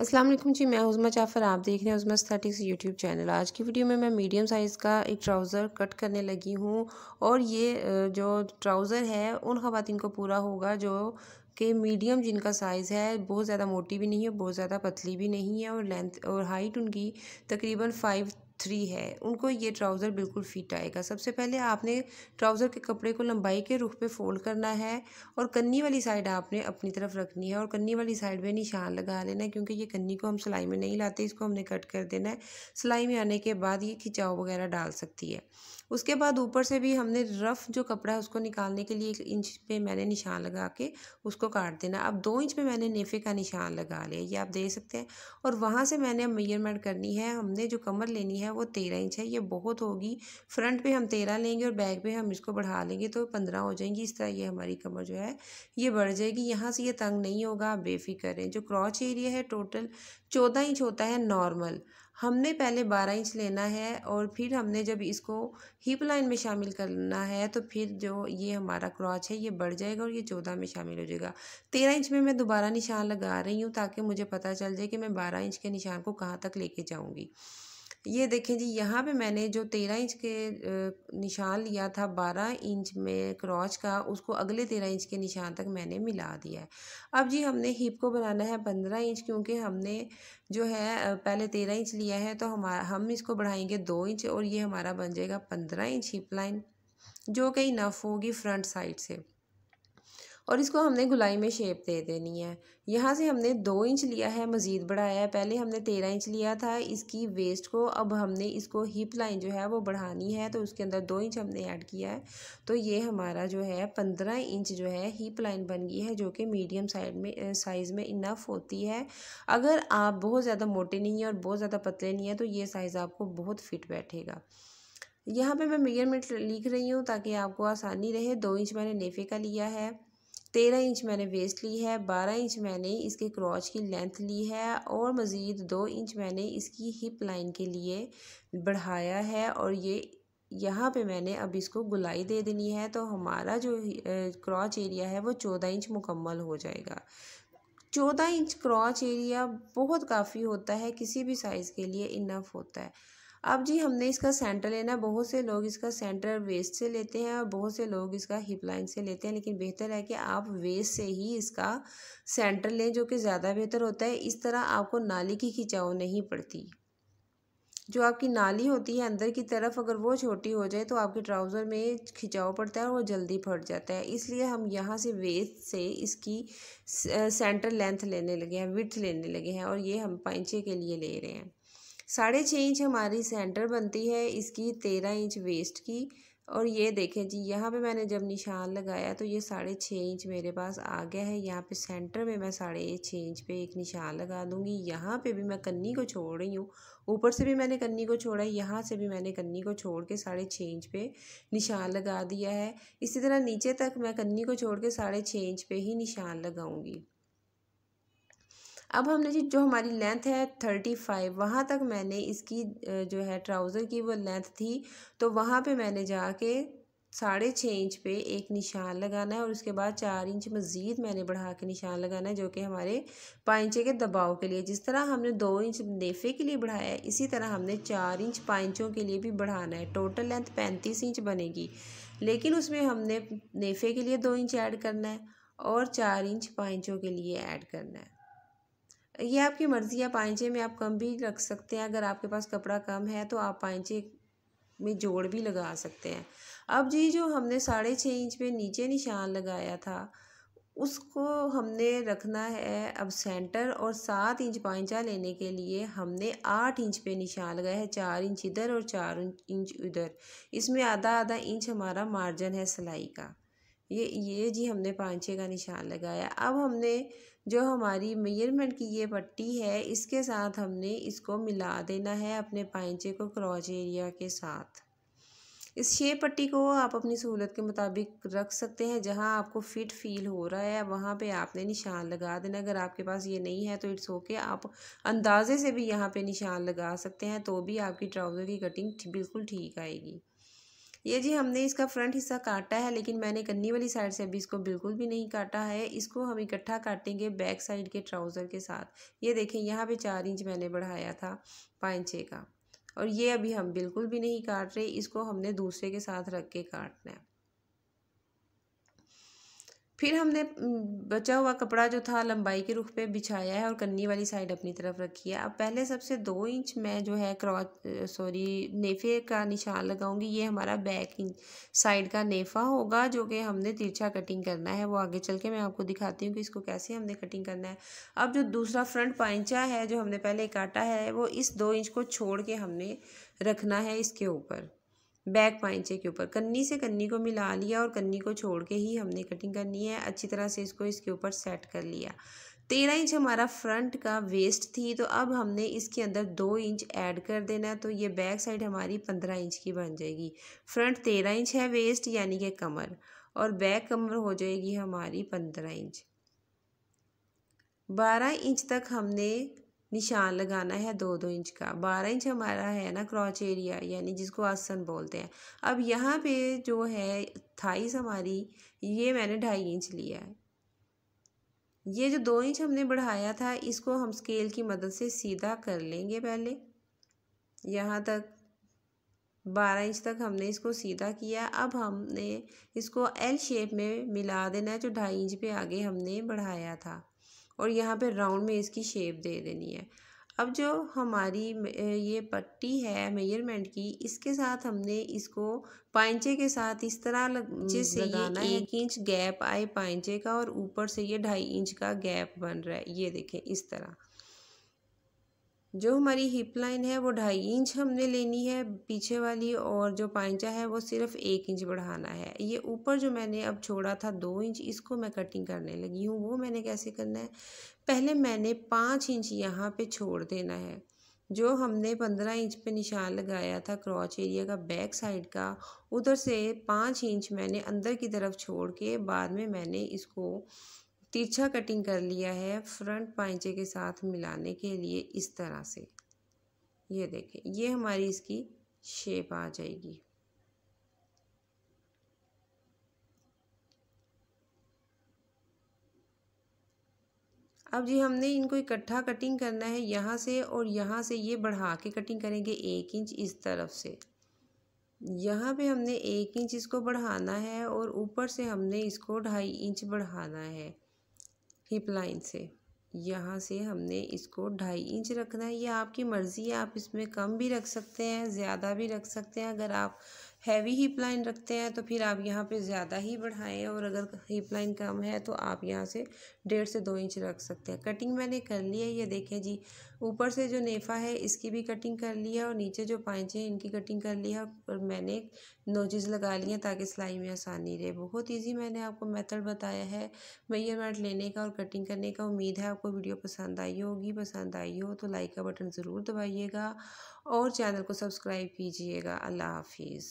अस्सलाम वालेकुम जी मैं उज़मा जाफ़र आप देख रहे हैं उज़मा स्थेटिक्स यूट्यूब चैनल आज की वीडियो में मैं मीडियम साइज़ का एक ट्राउज़र कट करने लगी हूँ और ये जो ट्राउज़र है उन खातिन को पूरा होगा जो कि मीडियम जिनका साइज़ है बहुत ज़्यादा मोटी भी नहीं है बहुत ज़्यादा पतली भी नहीं है और लेंथ और हाइट उनकी तकरीबन फाइव थ्री है उनको ये ट्राउज़र बिल्कुल फिट आएगा सबसे पहले आपने ट्राउज़र के कपड़े को लंबाई के रुख पे फोल्ड करना है और कन्नी वाली साइड आपने अपनी तरफ रखनी है और कन्नी वाली साइड में निशान लगा लेना है क्योंकि ये कन्नी को हम सिलाई में नहीं लाते इसको हमने कट कर देना है सिलाई में आने के बाद ये खिंचाव वगैरह डाल सकती है उसके बाद ऊपर से भी हमने रफ़ जो कपड़ा है उसको निकालने के लिए एक इंच पे मैंने निशान लगा के उसको काट देना अब दो इंच पे मैंने नेफे का निशान लगा लिया ये आप दे सकते हैं और वहाँ से मैंने अब मेजरमेंट करनी है हमने जो कमर लेनी है है वो तेरह इंच है ये बहुत होगी फ्रंट पे हम तेरह लेंगे और बैक पे हम इसको बढ़ा लेंगे तो पंद्रह हो जाएंगी इस तरह ये हमारी कमर जो है ये बढ़ जाएगी यहाँ से ये तंग नहीं होगा आप बेफिक्र रहें जो क्रॉच एरिया है टोटल चौदह इंच होता है नॉर्मल हमने पहले बारह इंच लेना है और फिर हमने जब इसको हिप लाइन में शामिल करना है तो फिर जो ये हमारा क्रॉच है ये बढ़ जाएगा और ये चौदह में शामिल हो जाएगा तेरह इंच में मैं दोबारा निशान लगा रही हूँ ताकि मुझे पता चल जाए कि मैं बारह इंच के निशान को कहाँ तक लेके जाऊँगी ये देखें जी यहाँ पे मैंने जो तेरह इंच के निशान लिया था बारह इंच में क्रॉच का उसको अगले तेरह इंच के निशान तक मैंने मिला दिया है अब जी हमने हिप को बनाना है पंद्रह इंच क्योंकि हमने जो है पहले तेरह इंच लिया है तो हमारा हम इसको बढ़ाएंगे दो इंच और ये हमारा बन जाएगा पंद्रह इंच हिप लाइन जो कि इनफ होगी फ्रंट साइड से और इसको हमने गुलाई में शेप दे देनी है यहाँ से हमने दो इंच लिया है मज़ीद बढ़ाया है पहले हमने तेरह इंच लिया था इसकी वेस्ट को अब हमने इसको हिप लाइन जो है वो बढ़ानी है तो उसके अंदर दो इंच हमने ऐड किया है तो ये हमारा जो है पंद्रह इंच जो है हिप लाइन बन गई है जो कि मीडियम साइड में साइज़ में इनफ होती है अगर आप बहुत ज़्यादा मोटे नहीं हैं और बहुत ज़्यादा पतले नहीं हैं तो ये साइज़ आपको बहुत फिट बैठेगा यहाँ पे मैं मेजरमेंट लिख रही हूँ ताकि आपको आसानी रहे दो इंच मैंने नेफे का लिया है तेरह इंच मैंने वेस्ट ली है बारह इंच मैंने इसके क्रॉच की लेंथ ली है और मज़ीद दो इंच मैंने इसकी हिप लाइन के लिए बढ़ाया है और ये यहाँ पे मैंने अब इसको गुलाई दे देनी है तो हमारा जो क्रॉच एरिया है वो चौदह इंच मुकम्मल हो जाएगा चौदह इंच क्रॉच एरिया बहुत काफ़ी होता है किसी भी साइज़ के लिए इनफ होता है अब जी हमने इसका सेंटर लेना है बहुत से लोग इसका सेंटर वेस्ट से लेते हैं और बहुत से लोग इसका हिप लाइन से लेते हैं लेकिन बेहतर है कि आप वेस्ट से ही इसका सेंटर लें जो कि ज़्यादा बेहतर होता है इस तरह आपको नाली की खिंचाव नहीं पड़ती जो आपकी नाली होती है अंदर की तरफ अगर वो छोटी हो जाए तो आपके ट्राउज़र में खिंचाव पड़ता है और वो जल्दी फट जाता है इसलिए हम यहाँ से वेस्ट से इसकी सेंटर लेंथ लेने लगे हैं विथ लेने लगे हैं और ये हम पैंचे के लिए ले रहे हैं साढ़े छः इंच हमारी सेंटर बनती है इसकी तेरह इंच वेस्ट की और ये देखें जी यहाँ पे मैंने जब निशान लगाया तो ये साढ़े छः इंच मेरे पास आ गया है यहाँ पे सेंटर में मैं साढ़े छः इंच पे एक निशान लगा दूँगी यहाँ पे भी मैं कन्नी को छोड़ रही हूँ ऊपर से भी मैंने कन्नी को छोड़ा है यहाँ से भी मैंने कन्नी को छोड़ के साढ़े छः इंच पे निशान लगा दिया है इसी तरह नीचे तक मैं कन्नी को छोड़ के साढ़े छः इंच पर ही निशान लगाऊँगी अब हमने जी जो हमारी लेंथ है थर्टी फाइव वहाँ तक मैंने इसकी जो है ट्राउज़र की वो लेंथ थी तो वहाँ पे मैंने जाके साढ़े छः इंच पे एक निशान लगाना है और उसके बाद चार इंच मज़ीद मैंने बढ़ा के निशान लगाना है जो कि हमारे इंचे के दबाव के लिए जिस तरह हमने दो इंच नेफे के लिए बढ़ाया है इसी तरह हमने चार इंच पाँचों के लिए भी बढ़ाना है टोटल लेंथ पैंतीस इंच बनेगी लेकिन उसमें हमने नेफे के लिए दो इंच ऐड करना है और चार इंच पाँचों के लिए ऐड करना है ये आपकी मर्ज़ी है पाइचे में आप कम भी रख सकते हैं अगर आपके पास कपड़ा कम है तो आप पाइचे में जोड़ भी लगा सकते हैं अब जी जो हमने साढ़े छः इंच पे नीचे निशान लगाया था उसको हमने रखना है अब सेंटर और सात इंच पाइचा लेने के लिए हमने आठ इंच पे निशान लगाया है चार इंच इधर और चार इंच उधर इसमें आधा आधा इंच हमारा मार्जिन है सिलाई का ये ये जी हमने पाँचे का निशान लगाया अब हमने जो हमारी मेजरमेंट की ये पट्टी है इसके साथ हमने इसको मिला देना है अपने पाँचे को क्रॉच एरिया के साथ इस छः पट्टी को आप अपनी सहूलत के मुताबिक रख सकते हैं जहां आपको फिट फील हो रहा है वहां पे आपने निशान लगा देना अगर आपके पास ये नहीं है तो इट्स ओके आप अंदाजे से भी यहां पे निशान लगा सकते हैं तो भी आपकी ट्राउज़र की कटिंग बिल्कुल ठीक आएगी ये जी हमने इसका फ्रंट हिस्सा काटा है लेकिन मैंने कन्नी वाली साइड से अभी इसको बिल्कुल भी नहीं काटा है इसको हम इकट्ठा काटेंगे बैक साइड के ट्राउज़र के साथ ये देखें यहाँ पे चार इंच मैंने बढ़ाया था पाँच छः का और ये अभी हम बिल्कुल भी नहीं काट रहे इसको हमने दूसरे के साथ रख के काटना है फिर हमने बचा हुआ कपड़ा जो था लंबाई के रुख पे बिछाया है और कन्नी वाली साइड अपनी तरफ रखी है अब पहले सबसे दो इंच मैं जो है क्रॉच सॉरी नेफे का निशान लगाऊंगी ये हमारा बैक साइड का नेफा होगा जो कि हमने तिरछा कटिंग करना है वो आगे चल के मैं आपको दिखाती हूँ कि इसको कैसे हमने कटिंग करना है अब जो दूसरा फ्रंट पाइंचा है जो हमने पहले काटा है वो इस दो इंच को छोड़ के हमने रखना है इसके ऊपर बैक पाइंचे के ऊपर कन्नी से कन्नी को मिला लिया और कन्नी को छोड़ के ही हमने कटिंग करनी है अच्छी तरह से इसको इसके ऊपर सेट कर लिया तेरह इंच हमारा फ्रंट का वेस्ट थी तो अब हमने इसके अंदर दो इंच ऐड कर देना तो ये बैक साइड हमारी पंद्रह इंच की बन जाएगी फ्रंट तेरह इंच है वेस्ट यानी कि कमर और बैक कमर हो जाएगी हमारी पंद्रह इंच बारह इंच तक हमने निशान लगाना है दो दो इंच का बारह इंच हमारा है ना क्रॉच एरिया यानी जिसको आसन बोलते हैं अब यहाँ पे जो है थाइस हमारी ये मैंने ढाई इंच लिया है ये जो दो इंच हमने बढ़ाया था इसको हम स्केल की मदद से सीधा कर लेंगे पहले यहाँ तक बारह इंच तक हमने इसको सीधा किया अब हमने इसको एल शेप में मिला देना है जो ढाई इंच पे आगे हमने बढ़ाया था और यहाँ पे राउंड में इसकी शेप दे देनी है अब जो हमारी ये पट्टी है मेजरमेंट की इसके साथ हमने इसको पाइंचे के साथ इस तरह हम्म, जैसे ये एक इंच गैप आए पाइंचे का और ऊपर से ये ढाई इंच का गैप बन रहा है ये देखें इस तरह जो हमारी हिप लाइन है वो ढाई इंच हमने लेनी है पीछे वाली और जो पाइचा है वो सिर्फ एक इंच बढ़ाना है ये ऊपर जो मैंने अब छोड़ा था दो इंच इसको मैं कटिंग करने लगी हूँ वो मैंने कैसे करना है पहले मैंने पाँच इंच यहाँ पे छोड़ देना है जो हमने पंद्रह इंच पे निशान लगाया था क्रॉच एरिया का बैक साइड का उधर से पाँच इंच मैंने अंदर की तरफ छोड़ के बाद में मैंने इसको तिरछा कटिंग कर लिया है फ्रंट पाइचे के साथ मिलाने के लिए इस तरह से ये देखें ये हमारी इसकी शेप आ जाएगी अब जी हमने इनको इकट्ठा कटिंग करना है यहाँ से और यहाँ से ये बढ़ा के कटिंग करेंगे एक इंच इस तरफ से यहाँ पे हमने एक इंच इसको बढ़ाना है और ऊपर से हमने इसको ढाई इंच बढ़ाना है हिप लाइन से यहाँ से हमने इसको ढाई इंच रखना है ये आपकी मर्ज़ी है आप इसमें कम भी रख सकते हैं ज़्यादा भी रख सकते हैं अगर आप हैवी हीप लाइन रखते हैं तो फिर आप यहाँ पे ज़्यादा ही बढ़ाएं और अगर हीप लाइन कम है तो आप यहाँ से डेढ़ से दो इंच रख सकते हैं कटिंग मैंने कर ली है ये देखें जी ऊपर से जो नेफा है इसकी भी कटिंग कर ली है और नीचे जो पाइच हैं इनकी कटिंग कर ली है और मैंने नोजेज़ लगा लिए हैं ताकि सिलाई में आसानी रहे बहुत ईजी मैंने आपको मेथड बताया है मैयरमेंट लेने का और कटिंग करने का उम्मीद है आपको वीडियो पसंद आई होगी पसंद आई हो तो लाइक का बटन ज़रूर दबाइएगा और चैनल को सब्सक्राइब कीजिएगा अल्लाह हाफिज़